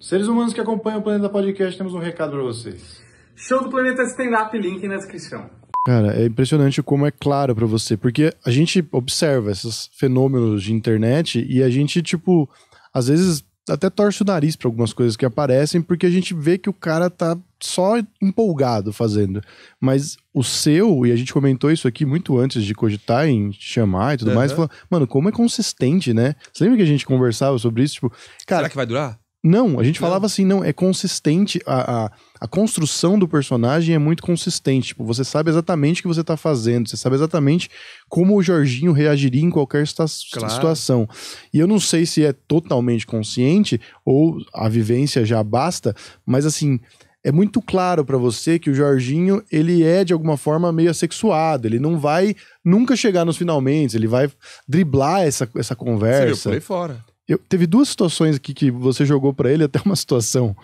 Seres humanos que acompanham o Planeta Podcast, temos um recado para vocês. Show do Planeta Stand Up, link na descrição. Cara, é impressionante como é claro para você, porque a gente observa esses fenômenos de internet e a gente, tipo, às vezes até torce o nariz para algumas coisas que aparecem, porque a gente vê que o cara tá só empolgado fazendo. Mas o seu, e a gente comentou isso aqui muito antes de cogitar em chamar e tudo uhum. mais, falou, mano, como é consistente, né? Você lembra que a gente conversava sobre isso? Tipo, cara. Será que vai durar? Não, a gente não. falava assim, não, é consistente, a, a, a, construção do personagem é muito consistente. Tipo, você sabe exatamente o que você está fazendo, você sabe exatamente como o Jorginho reagiria em qualquer claro. situação. E eu não sei se é totalmente consciente ou a vivência já basta, mas assim, é muito claro para você que o Jorginho, ele é de alguma forma meio assexuado, ele não vai nunca chegar nos finalmente, ele vai driblar essa, essa conversa. Você por aí fora. Eu, teve duas situações aqui que você jogou para ele, até uma situação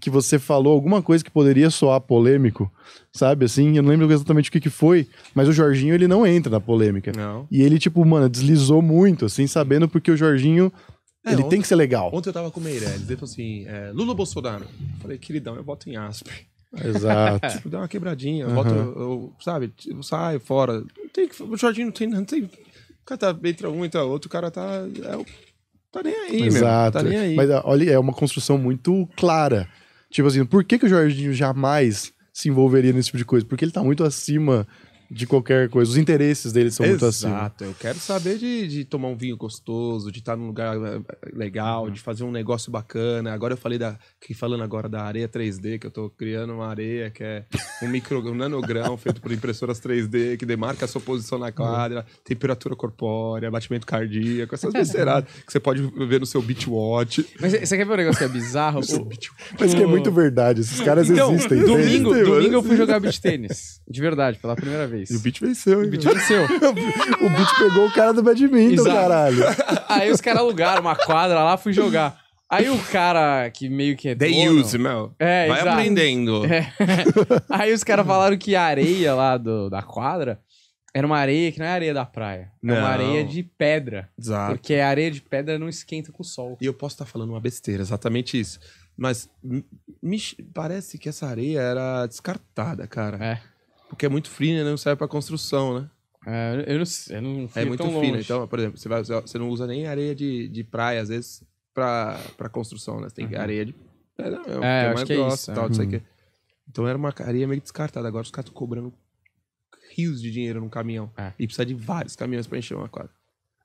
que você falou alguma coisa que poderia soar polêmico, sabe? Assim, eu não lembro exatamente o que, que foi, mas o Jorginho ele não entra na polêmica. Não. E ele, tipo, mano, deslizou muito, assim, sabendo porque o Jorginho. É, ele ontem, tem que ser legal. Ontem eu tava com o Meirelles, ele falou assim: é, Lula ou Bolsonaro? Eu falei, queridão, eu boto em aspas. Exato. tipo, dá uma quebradinha, eu, uhum. eu, eu sabe, eu saio fora. Tem, o Jorginho não tem, não tem. O cara tá, entre um, entra outro, o cara tá. É, Tá nem aí, Exato. Mesmo, tá nem aí. Mas ah, olha, é uma construção muito clara. Tipo assim, por que, que o Jorginho jamais se envolveria nesse tipo de coisa? Porque ele tá muito acima de qualquer coisa. Os interesses deles são Exato. muito assim. Exato. Eu quero saber de, de, tomar um vinho gostoso, de estar num lugar eh, legal, uhum. de fazer um negócio bacana. Agora eu falei da. Que falando agora da areia 3D, que eu estou criando uma areia que é um micro, um nanogrão feito por impressoras 3D, que demarca a sua posição na quadra, uhum. temperatura corpórea, batimento cardíaco, essas besteiradas que você pode ver no seu Beatwatch. Mas você quer ver um negócio que é bizarro? o... Mas que é muito verdade. Esses caras então, existem. Domingo, domingo eu fui jogar beat tênis. De verdade, pela primeira vez vez. E o Beat venceu, hein? O Beat venceu. o Beat pegou o cara do badminton, Exato. caralho. Aí os caras alugaram uma quadra lá, fui jogar. Aí o cara que meio que é They use, meu. É, Vai exato. aprendendo. É. Aí os caras falaram que a areia lá do, da quadra era uma areia que não é areia da praia. É uma areia de pedra. Exato. Porque a areia de pedra não esquenta com o sol. E eu posso estar falando uma besteira, exatamente isso. Mas me parece que essa areia era descartada, cara. É. Porque é muito fina, né? Não serve para construção, né? É, eu não, eu não É muito fina. Longe. Então, por exemplo, você, vai, você não usa nem areia de, de praia, às vezes, para construção, né? Você tem uhum. areia de. É, não, é, é, é mais que é grossa é isso, tal, uhum. aqui. Então era uma areia meio descartada. Agora os caras estão cobrando rios de dinheiro num caminhão. É. E precisa de vários caminhões para encher uma quadra.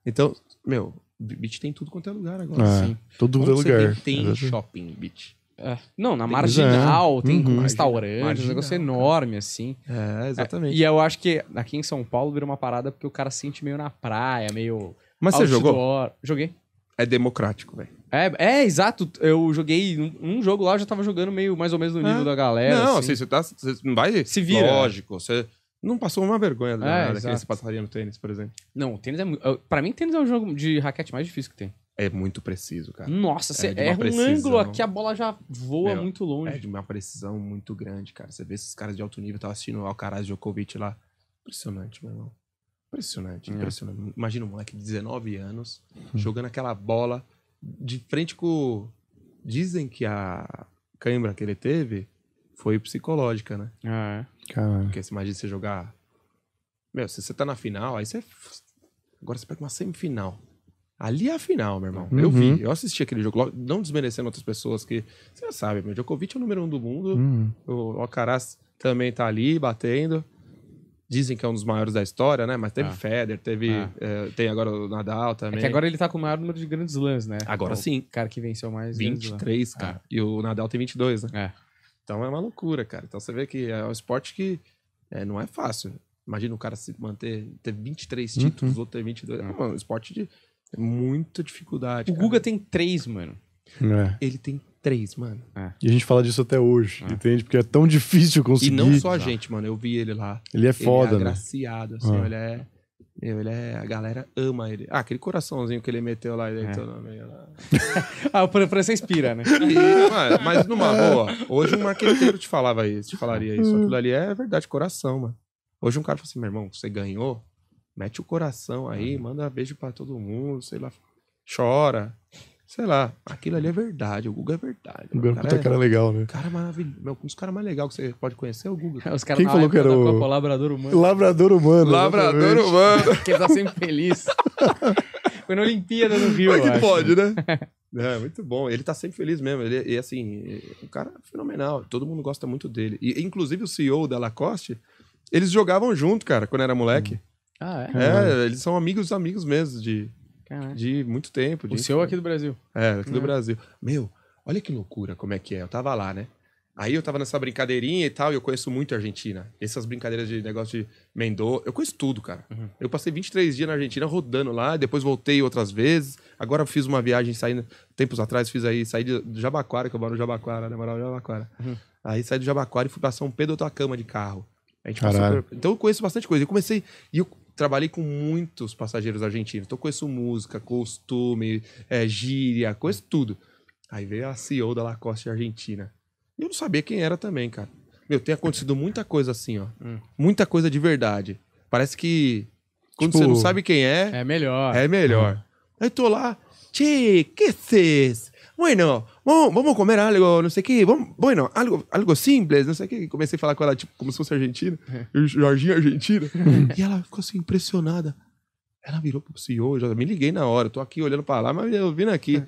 Então, meu, beach tem tudo quanto é lugar agora. É, assim. Todo é lugar. Tem, tem shopping beach. É. Não, na tem marginal, exame. tem uhum. restaurante, marginal, um negócio cara. enorme, assim. É, exatamente. É, e eu acho que aqui em São Paulo vira uma parada porque o cara sente meio na praia, meio. Mas outdoor. você jogou? Joguei. É democrático, velho. É, é, exato. Eu joguei um, um, jogo lá, eu já tava jogando meio mais ou menos no nível é. da galera. Não, assim, assim você tá. Você não vai. Se vira. Lógico, você. Não passou uma vergonha da é, que você passaria no tênis, por exemplo. Não, o tênis é. Pra mim, tênis é o jogo de raquete mais difícil que tem. É muito preciso, cara. Nossa, você é erra é precisão... um ângulo aqui, a bola já voa Meu, muito longe. É de uma precisão muito grande, cara. Você vê esses caras de alto nível, tava assistindo o Alcaraz Djokovic lá. Impressionante, meu irmão. Impressionante, é. impressionante. Imagina um moleque de 19 anos hum. jogando aquela bola de frente com. Dizem que a cãibra que ele teve foi psicológica, né? Ah, é. Caramba. Porque se imagina você jogar. Meu, se você tá na final, aí você. Agora você pega uma semifinal. Ali é a final, meu irmão. Uhum. Eu vi, uhum. eu assisti aquele jogo, não desmerecendo outras pessoas que. Você já sabe, meu Djokovic é o número um do mundo. Uhum. O Alcaraz também tá ali batendo. Dizem que é um dos maiores da história, né? Mas teve ah. teve. Ah. É, tem agora o Nadal também. É que agora ele tá com o maior número de grandes lãs, né? Agora é sim. cara que venceu mais. 23, ah. cara. Ah. E o Nadal tem 22, né? É. Então é uma loucura, cara. Então você vê que é um esporte que é, não é fácil. Imagina o cara se manter, ter 23 uhum. títulos, uhum. outro ter 22. É um esporte de é muita dificuldade. O cara. Guga tem três, mano. É. Ele tem três, mano. É. E a gente fala disso até hoje, é. entende? Porque é tão difícil conseguir. E não só a gente, mano. Eu vi ele lá. Ele é foda, ele é né? agraciado, né? assim, é. ele é. Meu, ele é. A galera ama ele. Ah, aquele coraçãozinho que ele meteu lá e é. deitou é. no meio lá. ah, o França inspira, né? E, mano, mas numa boa. Hoje um marqueteiro te falava isso, te falaria isso. Aquilo ali é verdade, coração, mano. Hoje um cara fala assim, meu irmão, você ganhou, mete o coração aí, uhum. manda beijo para todo mundo, sei lá, chora. Sei lá, aquilo ali é verdade, o Google é verdade. O Google é, é cara legal, né? Cara maravilhoso. Meu, um dos caras mais legais que você pode conhecer é o Google Os Quem falou que era o... Copa, Labrador Humano. Labrador Humano. Labrador Humano. Porque ele tá sempre feliz. Foi na Olimpíada viu? Rio, é que pode, né? é, muito bom. Ele tá sempre feliz mesmo. Ele, e assim, um cara é fenomenal. Todo mundo gosta muito dele. E, inclusive, o CEO da Lacoste, eles jogavam junto, cara, quando era moleque. Hum. Ah, é? É, eles são amigos, amigos mesmo de, de muito tempo. De... O seu é aqui do Brasil. É, aqui do é. Brasil. Meu, olha que loucura como é que é. Eu tava lá, né? Aí eu tava nessa brincadeirinha e tal, e eu conheço muito a Argentina. Essas brincadeiras de negócio de Mendonça, eu conheço tudo, cara. Uhum. Eu passei 23 dias na Argentina rodando lá, depois voltei outras vezes. Agora fiz uma viagem saindo, tempos atrás fiz aí, saí de Jabaquara, que eu moro no Jabaquara, né? Morava no Jabaquara. Uhum. Aí saí do Jabaquara e fui pra São Pedro da Cama de carro. A gente Caralho. por... Então eu conheço bastante coisa. Eu comecei. E eu trabalhei com muitos passageiros argentinos. Então conheço música, costume, é, gíria, conheço tudo. Aí veio a CEO da Lacoste Argentina. E eu não sabia quem era também, cara. Meu, tem acontecido muita coisa assim, ó. Hum. Muita coisa de verdade. Parece que quando tipo, você não sabe quem é. É melhor. É melhor. Hum. Aí tô lá. Che, que cês? Bueno, Oh, vamos comer algo, não sei o quê, vamos, bueno, algo, algo simples, não sei o quê. Comecei a falar com ela, tipo, como se fosse argentina, é. Jorginho argentino. e ela ficou assim, impressionada. Ela virou pro CEO, já me liguei na hora, tô aqui olhando pra lá, mas eu vindo aqui. É.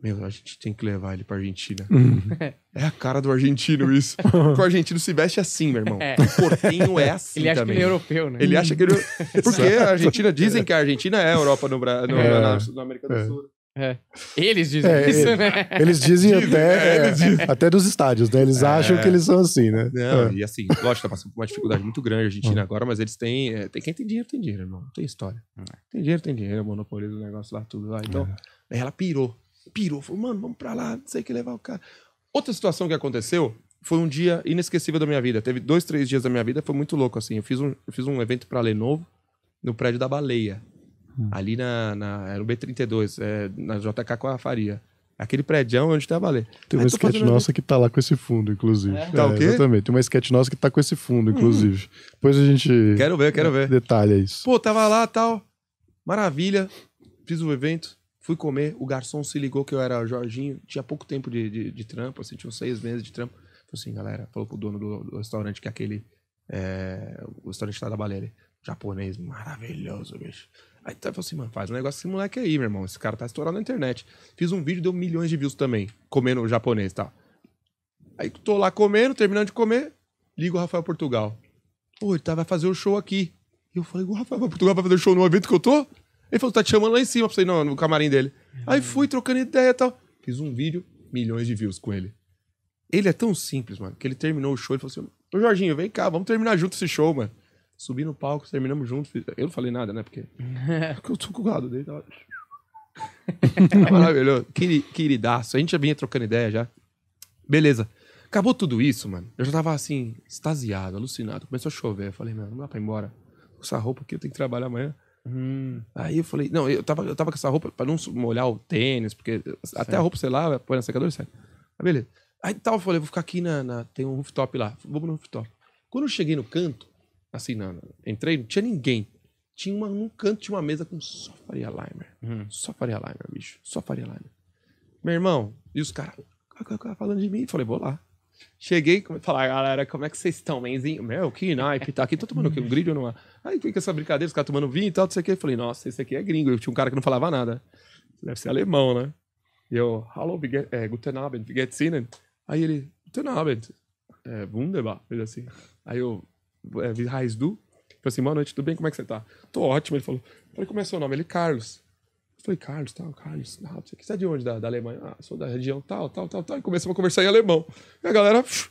Meu, a gente tem que levar ele pra Argentina. Uhum. É a cara do argentino isso. Porque o argentino se veste assim, meu irmão. É. O portinho é assim Ele acha também. Assim que ele é europeu, né? Ele acha que ele... É Porque a Argentina, dizem que a Argentina é a Europa no, Bra... no, é. na, na, América do é. Sul. Né? É. Eles dizem é, isso, né? Eles dizem até, né? é, até dos estádios, né? Eles é. acham que eles são assim, né? Não, é. E assim, lógico, tá passando por uma dificuldade muito grande a Argentina hum. agora, mas eles têm, tem. Quem tem dinheiro, tem dinheiro, irmão. tem história. Hum. Tem dinheiro, tem dinheiro, monopoliza o negócio lá, tudo lá. Então, ela pirou. Pirou, falou, mano, vamos pra lá, não sei o que levar o cara. Outra situação que aconteceu foi um dia inesquecível da minha vida. Teve dois, três dias da minha vida, foi muito louco, assim. Eu fiz um, eu fiz um evento pra Lenovo no prédio da Baleia. Hum. Ali na, na, Era o B32, é, na JK com a Faria. Aquele prédio onde tá valendo. Tem uma sketch nossa que tá lá com esse fundo, inclusive. É. Tá o é, quê? Exatamente. Tem uma sketch nossa que tá com esse fundo, inclusive. Hum. Depois a gente. Quero ver, quero ver. Detalha isso. Pô, tava lá tal. Maravilha. Fiz o evento. Fui comer, o garçom se ligou que eu era o Jorginho, tinha pouco tempo de, de, de trampo, assim, tinha uns seis meses de trampo. Falei assim, galera, falou pro dono do, do restaurante que é aquele. É, o restaurante tá da Baleia, Japonês, maravilhoso, bicho. Aí tu falou assim, mano, faz um negócio com esse moleque aí, meu irmão. Esse cara tá estourado na internet. Fiz um vídeo, deu milhões de views também, comendo japonês e tá? tal. Aí tô lá comendo, terminando de comer, ligo o Rafael Portugal. Pô, ele tá, vai fazer o show aqui. E eu falei, o Rafael Portugal vai fazer o show no evento que eu tô? Ele falou, tá te chamando lá em cima. Eu falei, não, no camarim dele. Uhum. Aí fui trocando ideia e tal. Fiz um vídeo, milhões de views com ele. Ele é tão simples, mano, que ele terminou o show e falou assim: Ô Jorginho, vem cá, vamos terminar junto esse show, mano. Subi no palco, terminamos juntos. Fiz... Eu não falei nada, né? Porque, Porque eu tô com o lado dele. Tava... Maravilhoso. Queridaço. A gente já vinha trocando ideia já. Beleza. Acabou tudo isso, mano. Eu já tava assim, extasiado, alucinado. Começou a chover. Eu falei, mano, não dá pra ir embora. Com essa roupa aqui, eu tenho que trabalhar amanhã. Hum. Aí eu falei, não, eu tava, eu tava com essa roupa pra não molhar o tênis, porque certo. até a roupa, sei lá, põe na secadora e sai. Ah, beleza. Aí tal, eu falei, vou ficar aqui na, na, Tem um rooftop lá. Vamos no rooftop. Quando eu cheguei no canto, assim, não, entrei, não tinha ninguém. Tinha uma, num canto tinha uma mesa com só Faria Limer. Uhum. Só Faria Limer, bicho. Só Faria Limer. Meu irmão, e os caras falando de mim. Falei, vou lá. Cheguei falar, ah, galera, como é que vocês estão, menzinho? Meu, que naipe, tá aqui, tô tomando aqui um grilho ou não? Aí fica é essa brincadeira, os caras tomando vinho e tal, não sei o quê. falei, nossa, esse aqui é gringo. Eu tinha um cara que não falava nada. Deve ser alemão, né? E eu, hallo, é, guten Abend, wie geht's Ihnen? Aí ele, guten Abend, é, wunderbar, ele assim. Aí eu, é, Raiz Du. Falei assim, boa noite, tudo bem? Como é que você tá? Tô ótimo. Ele falou, falei, como é seu nome? Ele, Carlos. Eu falei, Carlos, tal, Carlos, ah, você é de onde? Da, da Alemanha? Ah, sou da região tal, tal, tal, tal. E começamos a conversar em alemão. E a galera, pff,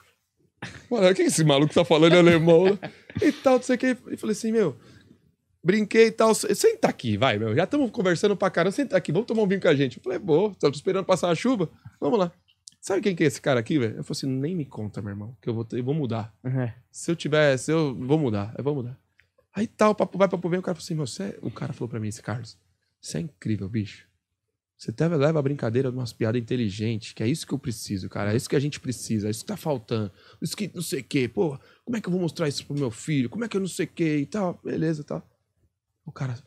mano, quem é esse maluco tá falando em alemão? e tal, não sei o que. E falei assim, meu, brinquei e tal. Senta aqui, vai, meu. Já estamos conversando pra caramba. Senta aqui, vamos tomar um vinho com a gente. Eu falei, é boa, estamos esperando passar a chuva. Vamos lá. Sabe quem que é esse cara aqui, velho? Eu falei assim, nem me conta, meu irmão, que eu vou, eu vou mudar. Uhum. Se eu tiver, se eu vou mudar, eu vou mudar. Aí tal, papo vai, papo vem, o cara falou assim, meu, é, o cara falou pra mim, esse Carlos, você é incrível, bicho. Você até leva a brincadeira de umas piadas inteligentes, que é isso que eu preciso, cara. É isso que a gente precisa, é isso que tá faltando. Isso que não sei o quê, pô, como é que eu vou mostrar isso pro meu filho? Como é que eu não sei o quê e tal, beleza e tal. O cara,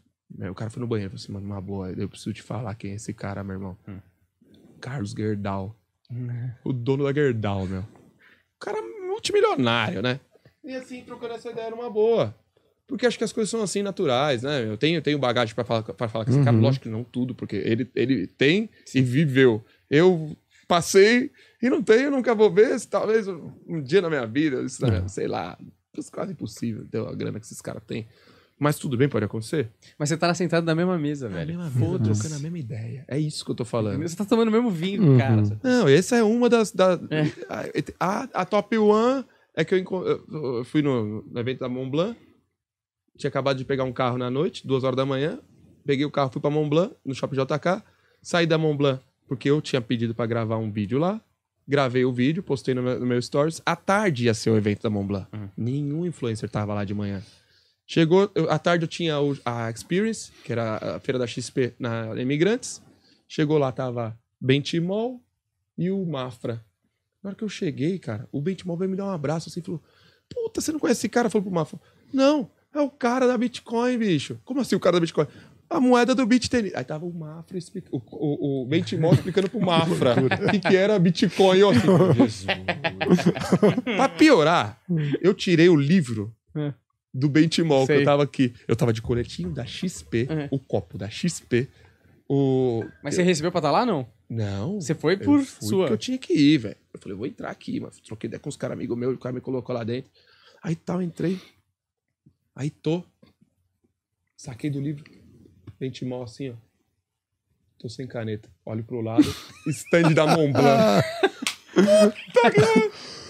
o cara foi no banheiro e falou assim, mano, uma boa, eu preciso te falar quem é esse cara, meu irmão. Hum. Carlos Gerdau. O dono da Gerdau, meu. O cara multimilionário, né? E assim, trocando essa ideia era uma boa. Porque acho que as coisas são assim naturais, né? Eu tenho, tenho bagagem para falar, pra falar com esse uhum. cara, lógico que não tudo, porque ele, ele tem Sim. e viveu. Eu passei e não tenho, nunca vou ver, talvez um dia na minha vida, isso, sei lá, quase impossível ter a grana que esses caras têm. Mas tudo bem, pode acontecer. Mas você tá sentado na mesma mesa, velho. na Mesma mesa, Pô, trocando a mesma ideia. É isso que eu tô falando. Você tá tomando o mesmo vinho, uhum. cara. Não, essa é uma das. Da, é. A, a, top one é que eu, eu fui no, no evento da Mont Blanc. Tinha acabado de pegar um carro na noite, duas horas da manhã. Peguei o carro, fui pra Mont Blanc, no shopping JK. Saí da Mont Blanc, porque eu tinha pedido para gravar um vídeo lá gravei o vídeo, postei no meu, no meu, stories. À tarde ia ser o evento da Mont Blanc. Uhum. Nenhum influencer tava lá de manhã. Chegou, eu, à tarde eu tinha o, a Experience, que era a feira da XP na Imigrantes. Chegou lá, tava Bentimol e o Mafra. Na hora que eu cheguei, cara, o Bentimol veio me dar um abraço assim falou: Puta, você não conhece esse cara? Falou pro Mafra: Não, é o cara da Bitcoin, bicho. Como assim o cara da Bitcoin? a moeda do Bitcoin. Aí tava o Mafra explicando, o, o, Bentimol explicando pro Mafra o que, que, era Bitcoin. Eu assim, Jesus. pra piorar, eu tirei o livro é do bentimol que eu tava aqui. Eu tava de coletinho da XP, uhum. É. o copo da XP. O... Mas eu... você recebeu pra estar tá lá, não? Não. Você foi por eu fui sua? Porque eu tinha que ir, velho. Eu falei, eu vou entrar aqui, mas troquei ideia com os caras amigos meus, o cara me colocou lá dentro. Aí tal, entrei. Aí tô. Saquei do livro. Benchimol assim, ó. Tô sem caneta. Olho pro lado. stand da Mont Tá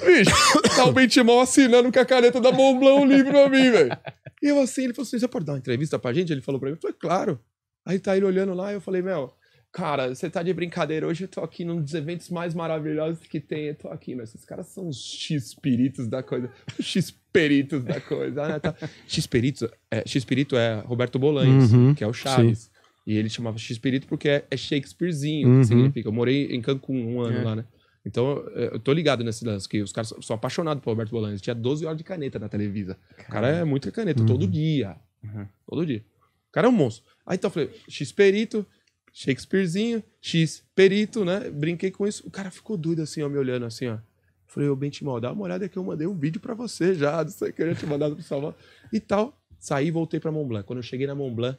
Bicho, tá o Bentimol assinando com a caneta da Montblanc livre livro pra mim, velho. E eu assim, ele falou assim: você pode dar uma entrevista pra gente? Ele falou pra mim, eu falei, claro. Aí tá ele olhando lá, e eu falei, meu, cara, você tá de brincadeira. Hoje eu tô aqui num dos eventos mais maravilhosos que tem. Eu tô aqui, mas esses caras são os X-peritos da coisa. Os X-peritos da coisa, né? Tá. É, X-perito é, X é Roberto Bolanhos, uhum, que é o Chaves. Sim. E ele chamava X-perito porque é, é Shakespearezinho, uhum. que significa. Eu morei em Cancún um ano é. lá, né? Então, eh, eu tô ligado nesse lance, que os caras são apaixonados por Roberto Bolanes. Tinha 12 horas de caneta na Televisa. Caramba. O cara é muita caneta, uhum. todo dia. Uhum. Todo dia. O cara é um monstro. Aí então eu falei, X perito, Shakespearezinho, X perito, né? Brinquei com isso. O cara ficou doido assim, ó, me olhando assim, ó. Falei, ô Bentimol, dá uma olhada que eu mandei um vídeo para você já, não sei o que eu já tinha mandado pro Salvador e tal. Saí e voltei pra Mont Blanc. Quando eu cheguei na Mont Blanc,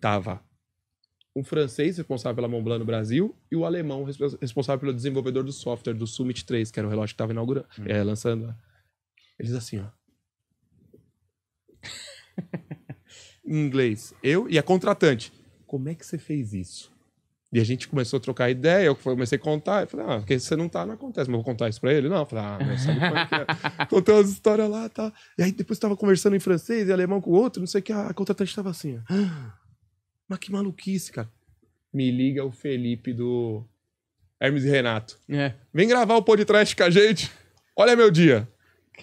tava um francês responsável pela Montblanc no Brasil e o alemão responsável pelo desenvolvedor do software do Summit 3, que era o relógio que estava inaugurando, hum. é, lançando. Eles assim, ó. em inglês, eu e a contratante. Como é que você fez isso? E a gente começou a trocar ideia, eu comecei a contar. Eu falei, ah, porque você não tá, não acontece, mas eu vou contar isso pra ele. Não, eu falei, ah, mas sabe como é que é? Contei umas histórias lá e tá. tal. E aí depois tava conversando em francês e alemão com o outro, não sei o que, a contratante tava assim, ó. Mas que maluquice, cara. Me liga o Felipe do Hermes e Renato. É. Vem gravar o podcast com a gente. Olha meu dia.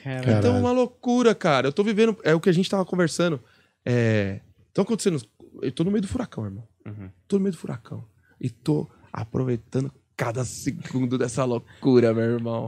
Caralho. Então, uma loucura, cara. Eu tô vivendo. É o que a gente tava conversando. É. Estão acontecendo. Eu tô no meio do furacão, irmão. Uhum. Tô no meio do furacão. E tô aproveitando cada segundo dessa loucura, meu irmão.